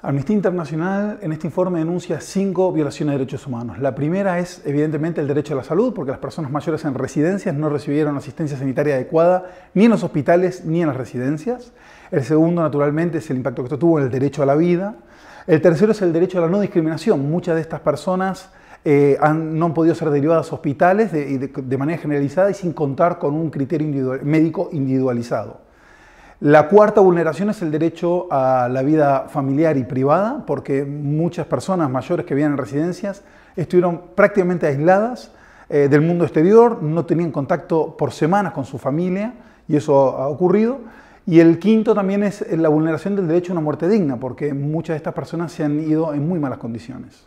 Amnistía Internacional en este informe denuncia cinco violaciones de derechos humanos. La primera es, evidentemente, el derecho a la salud, porque las personas mayores en residencias no recibieron asistencia sanitaria adecuada ni en los hospitales ni en las residencias. El segundo, naturalmente, es el impacto que esto tuvo en el derecho a la vida. El tercero es el derecho a la no discriminación. Muchas de estas personas eh, no han podido ser derivadas a hospitales de, manera generalizada y sin contar con un criterio médico individualizado. La cuarta vulneración es el derecho a la vida familiar y privada, porque muchas personas mayores que vivían en residencias estuvieron prácticamente aisladas eh, del mundo exterior, no tenían contacto por semanas con su familia, y eso ha ocurrido. Y el quinto también es la vulneración del derecho a una muerte digna, porque muchas de estas personas se han ido en muy malas condiciones.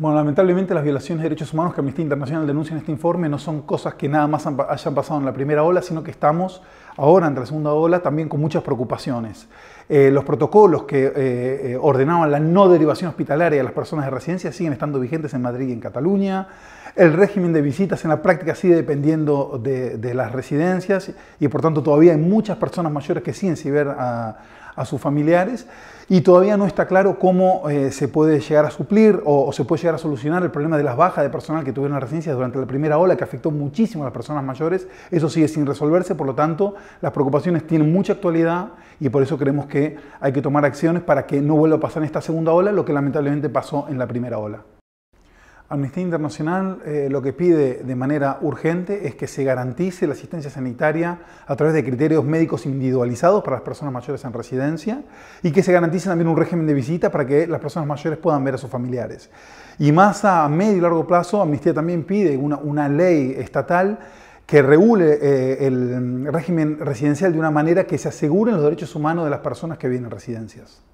Bueno, lamentablemente las violaciones de derechos humanos que Amnistía Internacional denuncia en este informe no son cosas que nada más hayan pasado en la primera ola, sino que estamos ahora, en la segunda ola, también con muchas preocupaciones. Eh, los protocolos que eh, eh, ordenaban la no derivación hospitalaria de las personas de residencia siguen estando vigentes en Madrid y en Cataluña. El régimen de visitas en la práctica sigue dependiendo de, de las residencias y por tanto todavía hay muchas personas mayores que siguen sin ver a ah, a sus familiares y todavía no está claro cómo eh, se puede llegar a suplir o, se puede llegar a solucionar el problema de las bajas de personal que tuvieron las residencias durante la primera ola que afectó muchísimo a las personas mayores. Eso sigue sin resolverse, por lo tanto, las preocupaciones tienen mucha actualidad y por eso creemos que hay que tomar acciones para que no vuelva a pasar en esta segunda ola lo que lamentablemente pasó en la primera ola. Amnistía Internacional eh, lo que pide de manera urgente es que se garantice la asistencia sanitaria a través de criterios médicos individualizados para las personas mayores en residencia y que se garantice también un régimen de visita para que las personas mayores puedan ver a sus familiares. Y más a medio y largo plazo, Amnistía también pide una, ley estatal que regule eh, el régimen residencial de una manera que se aseguren los derechos humanos de las personas que viven en residencias.